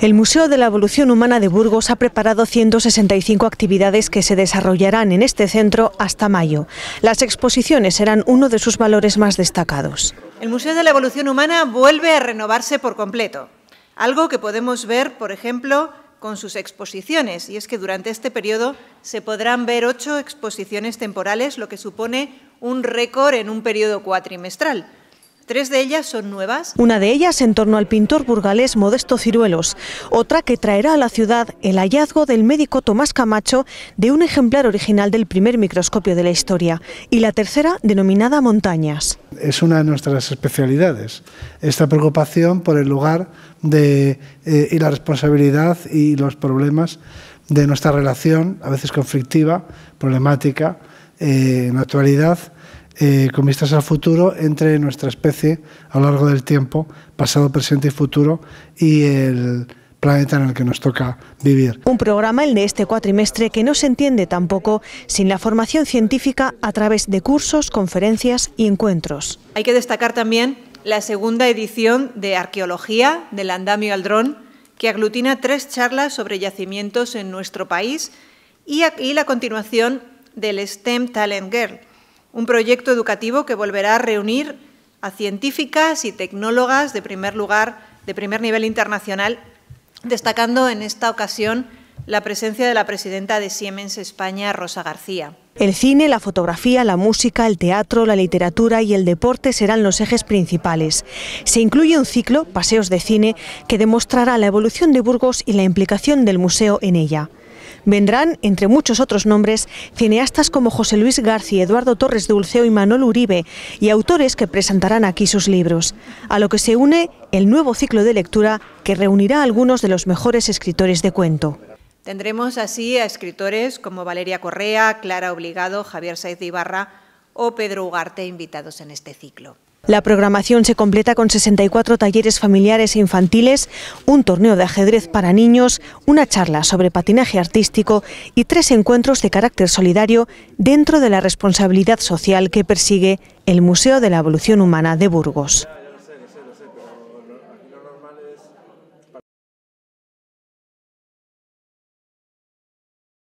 El Museo de la Evolución Humana de Burgos ha preparado 165 actividades que se desarrollarán en este centro hasta mayo. Las exposiciones serán uno de sus valores más destacados. El Museo de la Evolución Humana vuelve a renovarse por completo, algo que podemos ver, por ejemplo, con sus exposiciones, y es que durante este periodo se podrán ver ocho exposiciones temporales, lo que supone un récord en un periodo cuatrimestral. Tres de ellas son nuevas. Una de ellas en torno al pintor burgalés Modesto Ciruelos, otra que traerá a la ciudad el hallazgo del médico Tomás Camacho de un ejemplar original del primer microscopio de la historia, y la tercera denominada Montañas. Es una de nuestras especialidades, esta preocupación por el lugar eh, y la responsabilidad y los problemas de nuestra relación, a veces conflictiva, problemática, eh, en la actualidad eh, con vistas al futuro entre nuestra especie a lo largo del tiempo, pasado, presente y futuro, y el planeta en el que nos toca vivir. Un programa, el de este cuatrimestre, que no se entiende tampoco sin la formación científica a través de cursos, conferencias y encuentros. Hay que destacar también la segunda edición de Arqueología, del andamio Aldrón, que aglutina tres charlas sobre yacimientos en nuestro país y, y la continuación del STEM Talent Girl, un proyecto educativo que volverá a reunir a científicas y tecnólogas de primer lugar, de primer nivel internacional, destacando en esta ocasión la presencia de la presidenta de Siemens España, Rosa García. El cine, la fotografía, la música, el teatro, la literatura y el deporte serán los ejes principales. Se incluye un ciclo, Paseos de Cine, que demostrará la evolución de Burgos y la implicación del museo en ella vendrán, entre muchos otros nombres, cineastas como José Luis García, Eduardo Torres Dulceo y Manuel Uribe, y autores que presentarán aquí sus libros, a lo que se une el nuevo ciclo de lectura que reunirá a algunos de los mejores escritores de cuento. Tendremos así a escritores como Valeria Correa, Clara Obligado, Javier Saiz de Ibarra, o Pedro Ugarte invitados en este ciclo. La programación se completa con 64 talleres familiares e infantiles, un torneo de ajedrez para niños, una charla sobre patinaje artístico y tres encuentros de carácter solidario dentro de la responsabilidad social que persigue el Museo de la Evolución Humana de Burgos.